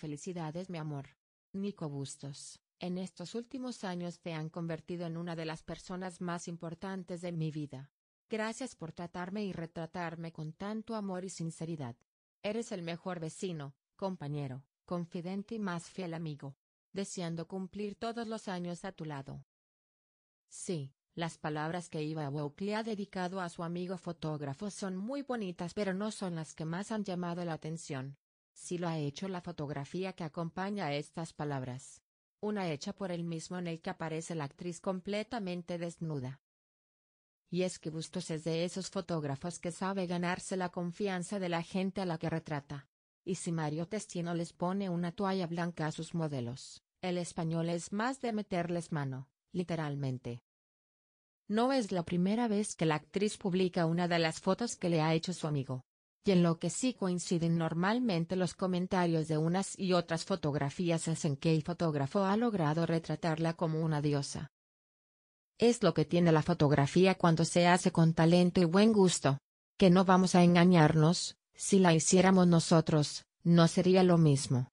Felicidades mi amor. Nico Bustos, en estos últimos años te han convertido en una de las personas más importantes de mi vida. Gracias por tratarme y retratarme con tanto amor y sinceridad. Eres el mejor vecino, compañero, confidente y más fiel amigo. Deseando cumplir todos los años a tu lado. Sí, las palabras que iba le ha dedicado a su amigo fotógrafo son muy bonitas pero no son las que más han llamado la atención si lo ha hecho la fotografía que acompaña a estas palabras. Una hecha por él mismo en el que aparece la actriz completamente desnuda. Y es que Bustos es de esos fotógrafos que sabe ganarse la confianza de la gente a la que retrata. Y si Mario Testino les pone una toalla blanca a sus modelos, el español es más de meterles mano, literalmente. No es la primera vez que la actriz publica una de las fotos que le ha hecho su amigo, y en lo que sí coinciden normalmente los comentarios de unas y otras fotografías es en que el fotógrafo ha logrado retratarla como una diosa. Es lo que tiene la fotografía cuando se hace con talento y buen gusto. Que no vamos a engañarnos, si la hiciéramos nosotros, no sería lo mismo.